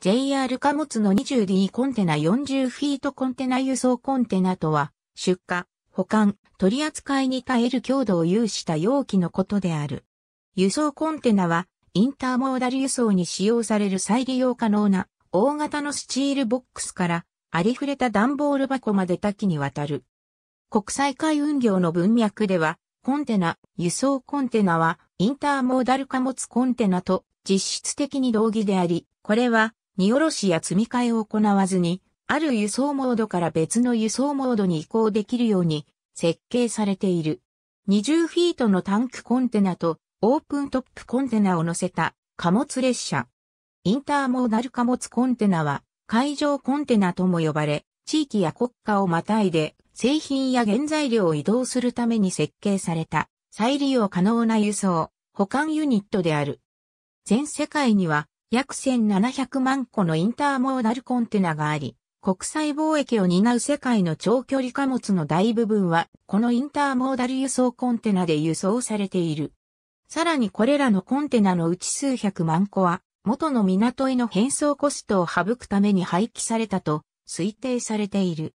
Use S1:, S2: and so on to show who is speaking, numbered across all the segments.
S1: JR 貨物の 20D コンテナ40フィートコンテナ輸送コンテナとは、出荷、保管、取り扱いに耐える強度を有した容器のことである。輸送コンテナは、インターモーダル輸送に使用される再利用可能な大型のスチールボックスから、ありふれた段ボール箱まで多岐にわたる。国際海運業の文脈では、コンテナ、輸送コンテナは、インターモーダル貨物コンテナと実質的に同義であり、これは、荷下ろしや積み替えを行わずに、ある輸送モードから別の輸送モードに移行できるように設計されている。20フィートのタンクコンテナとオープントップコンテナを乗せた貨物列車。インターモーダル貨物コンテナは海上コンテナとも呼ばれ、地域や国家をまたいで製品や原材料を移動するために設計された再利用可能な輸送、保管ユニットである。全世界には約1700万個のインターモーダルコンテナがあり、国際貿易を担う世界の長距離貨物の大部分は、このインターモーダル輸送コンテナで輸送されている。さらにこれらのコンテナのうち数百万個は、元の港への変装コストを省くために廃棄されたと推定されている。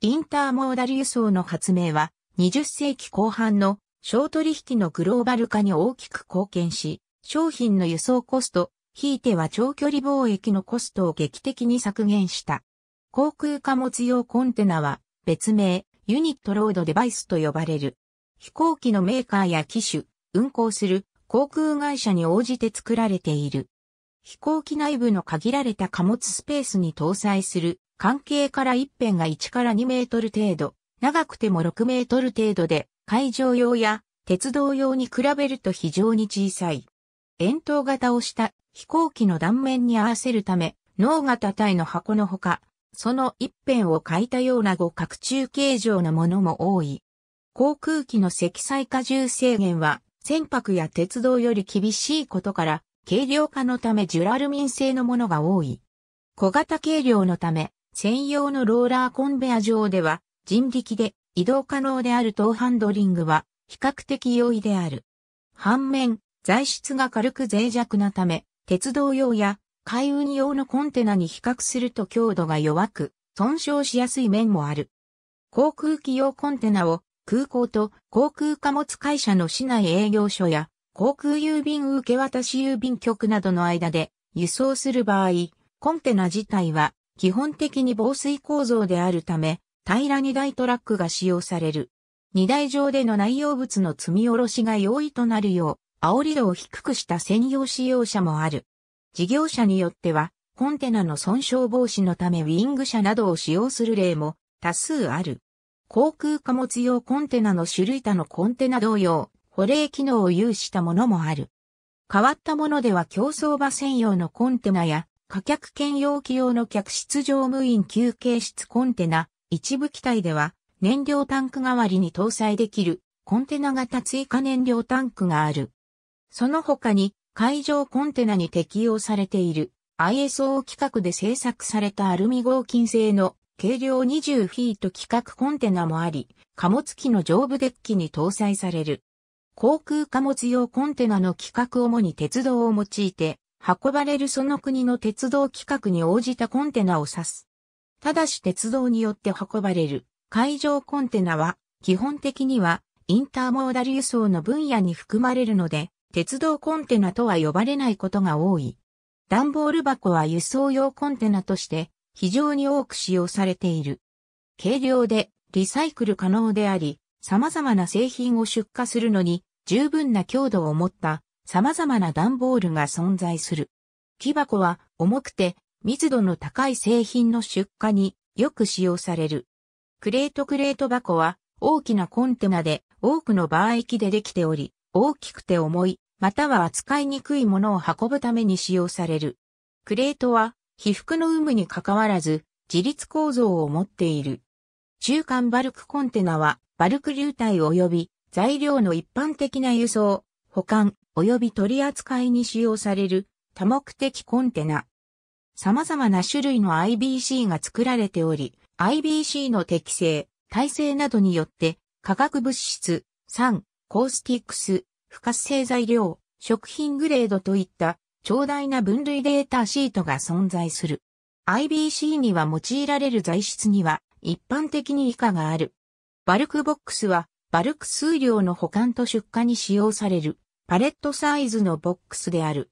S1: インターモーダル輸送の発明は、20世紀後半の小取引のグローバル化に大きく貢献し、商品の輸送コスト、ひいては長距離貿易のコストを劇的に削減した。航空貨物用コンテナは別名ユニットロードデバイスと呼ばれる。飛行機のメーカーや機種、運航する航空会社に応じて作られている。飛行機内部の限られた貨物スペースに搭載する関係から一辺が1から2メートル程度、長くても6メートル程度で会場用や鉄道用に比べると非常に小さい。円筒型をした飛行機の断面に合わせるため、脳型体の箱のほか、その一辺を書いたような五角柱形状のものも多い。航空機の積載荷重制限は、船舶や鉄道より厳しいことから、軽量化のためジュラルミン製のものが多い。小型軽量のため、専用のローラーコンベア上では、人力で移動可能である等ハンドリングは、比較的容易である。反面、材質が軽く脆弱なため、鉄道用や海運用のコンテナに比較すると強度が弱く、損傷しやすい面もある。航空機用コンテナを空港と航空貨物会社の市内営業所や航空郵便受け渡し郵便局などの間で輸送する場合、コンテナ自体は基本的に防水構造であるため、平らに台トラックが使用される。荷台上での内容物の積み下ろしが容易となるよう、煽り度を低くした専用使用車もある。事業者によっては、コンテナの損傷防止のためウィング車などを使用する例も多数ある。航空貨物用コンテナの種類他のコンテナ同様、保冷機能を有したものもある。変わったものでは競走馬専用のコンテナや、貨客兼用機用の客室乗務員休憩室コンテナ、一部機体では、燃料タンク代わりに搭載できる、コンテナ型追加燃料タンクがある。その他に海上コンテナに適用されている ISO 規格で製作されたアルミ合金製の軽量20フィート規格コンテナもあり、貨物機の上部デッキに搭載される。航空貨物用コンテナの規格主に鉄道を用いて、運ばれるその国の鉄道規格に応じたコンテナを指す。ただし鉄道によって運ばれる海上コンテナは基本的にはインターモーダル輸送の分野に含まれるので鉄道コンテナとは呼ばれないことが多い。段ボール箱は輸送用コンテナとして非常に多く使用されている。軽量でリサイクル可能であり、様々な製品を出荷するのに十分な強度を持った様々な段ボールが存在する。木箱は重くて密度の高い製品の出荷によく使用される。クレートクレート箱は大きなコンテナで多くの場合機でできており、大きくて重いまたは扱いにくいものを運ぶために使用される。クレートは、被覆の有無に関わらず、自立構造を持っている。中間バルクコンテナは、バルク流体及び材料の一般的な輸送、保管及び取り扱いに使用される多目的コンテナ。様々な種類の IBC が作られており、IBC の適性、耐性などによって、化学物質、酸、コースティックス、不活性材料、食品グレードといった長大な分類データシートが存在する。IBC には用いられる材質には一般的に以下がある。バルクボックスはバルク数量の保管と出荷に使用されるパレットサイズのボックスである。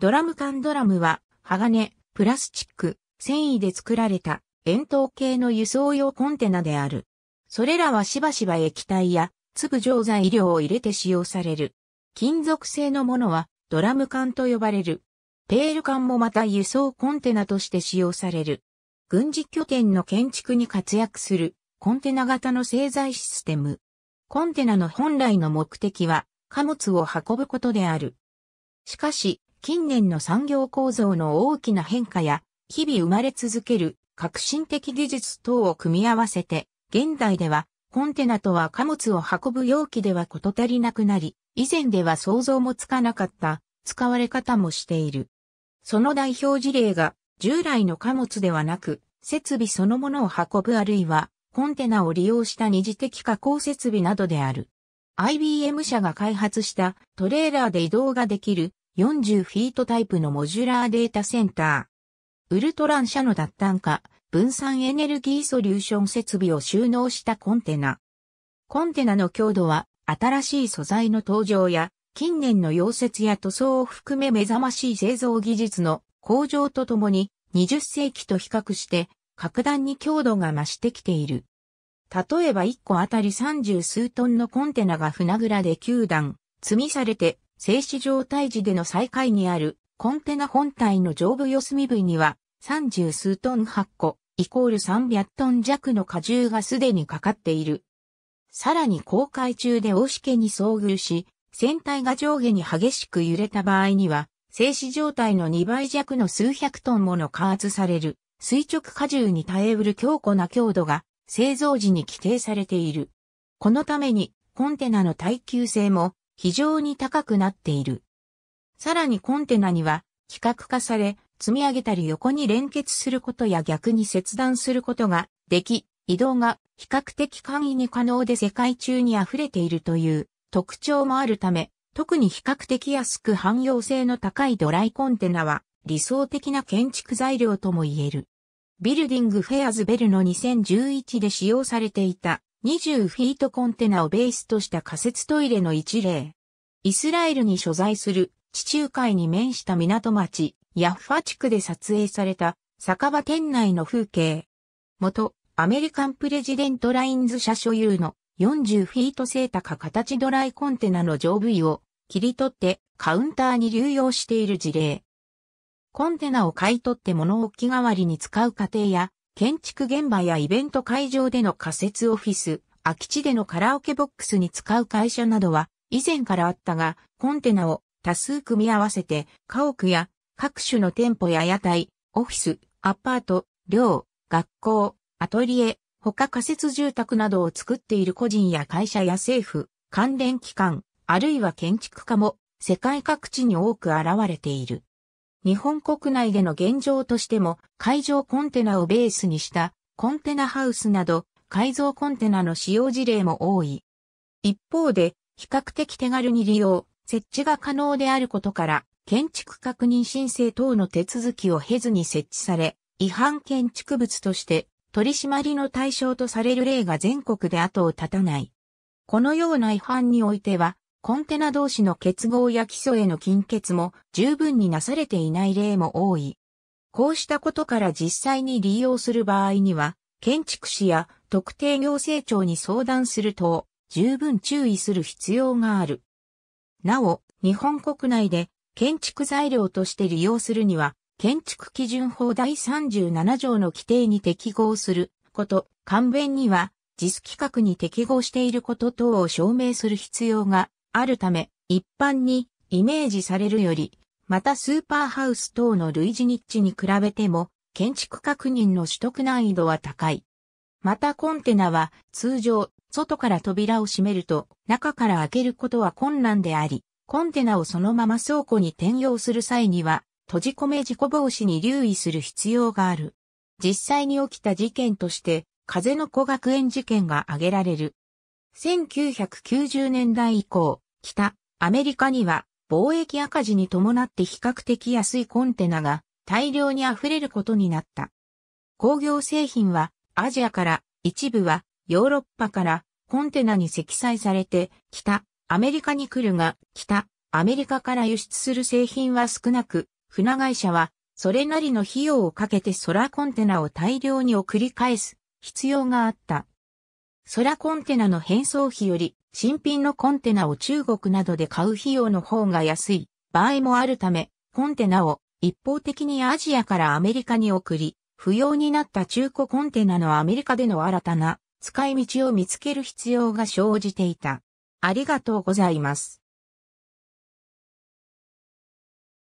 S1: ドラム缶ドラムは鋼、プラスチック、繊維で作られた円筒形の輸送用コンテナである。それらはしばしば液体や粒状材料を入れて使用される。金属製のものはドラム缶と呼ばれる。ペール缶もまた輸送コンテナとして使用される。軍事拠点の建築に活躍するコンテナ型の製材システム。コンテナの本来の目的は貨物を運ぶことである。しかし、近年の産業構造の大きな変化や、日々生まれ続ける革新的技術等を組み合わせて、現代ではコンテナとは貨物を運ぶ容器では事足りなくなり、以前では想像もつかなかった使われ方もしている。その代表事例が従来の貨物ではなく設備そのものを運ぶあるいはコンテナを利用した二次的加工設備などである。IBM 社が開発したトレーラーで移動ができる40フィートタイプのモジュラーデータセンター。ウルトラン社の脱炭化、分散エネルギーソリューション設備を収納したコンテナ。コンテナの強度は新しい素材の登場や、近年の溶接や塗装を含め目覚ましい製造技術の向上とともに、20世紀と比較して、格段に強度が増してきている。例えば1個あたり30数トンのコンテナが船倉で9段、積みされて、静止状態時での再開にあるコンテナ本体の上部四隅部には30数トン8個、イコール300トン弱の荷重がすでにかかっている。さらに航海中で大しけに遭遇し、船体が上下に激しく揺れた場合には、静止状態の2倍弱の数百トンもの加圧される垂直荷重に耐えうる強固な強度が製造時に規定されている。このためにコンテナの耐久性も非常に高くなっている。さらにコンテナには規格化され積み上げたり横に連結することや逆に切断することができ、移動が比較的簡易に可能で世界中に溢れているという特徴もあるため、特に比較的安く汎用性の高いドライコンテナは理想的な建築材料とも言える。ビルディングフェアズベルの2011で使用されていた20フィートコンテナをベースとした仮設トイレの一例。イスラエルに所在する地中海に面した港町ヤッファ地区で撮影された酒場店内の風景。元アメリカンプレジデントラインズ社所有の40フィート背高形ドライコンテナの上部位を切り取ってカウンターに流用している事例。コンテナを買い取って物置き代わりに使う過程や、建築現場やイベント会場での仮設オフィス、空き地でのカラオケボックスに使う会社などは以前からあったが、コンテナを多数組み合わせて家屋や各種の店舗や屋台、オフィス、アパート、寮、学校、アトリエ、他仮設住宅などを作っている個人や会社や政府、関連機関、あるいは建築家も世界各地に多く現れている。日本国内での現状としても海上コンテナをベースにしたコンテナハウスなど改造コンテナの使用事例も多い。一方で比較的手軽に利用、設置が可能であることから建築確認申請等の手続きを経ずに設置され、違反建築物として取り締まりの対象とされる例が全国で後を絶たない。このような違反においては、コンテナ同士の結合や基礎への金欠も十分になされていない例も多い。こうしたことから実際に利用する場合には、建築士や特定行政庁に相談すると、十分注意する必要がある。なお、日本国内で建築材料として利用するには、建築基準法第37条の規定に適合すること、勘弁には、実規格に適合していること等を証明する必要があるため、一般にイメージされるより、またスーパーハウス等の類似ニッチに比べても、建築確認の取得難易度は高い。またコンテナは通常、外から扉を閉めると、中から開けることは困難であり、コンテナをそのまま倉庫に転用する際には、閉じ込め事故防止に留意する必要がある。実際に起きた事件として、風の子学園事件が挙げられる。1990年代以降、北、アメリカには貿易赤字に伴って比較的安いコンテナが大量に溢れることになった。工業製品はアジアから一部はヨーロッパからコンテナに積載されて北アメリカに来るが北アメリカから輸出する製品は少なく船会社は、それなりの費用をかけて空コンテナを大量に送り返す必要があった。空コンテナの返送費より新品のコンテナを中国などで買う費用の方が安い場合もあるため、コンテナを一方的にアジアからアメリカに送り、不要になった中古コンテナのアメリカでの新たな使い道を見つける必要が生じていた。ありがとうございます。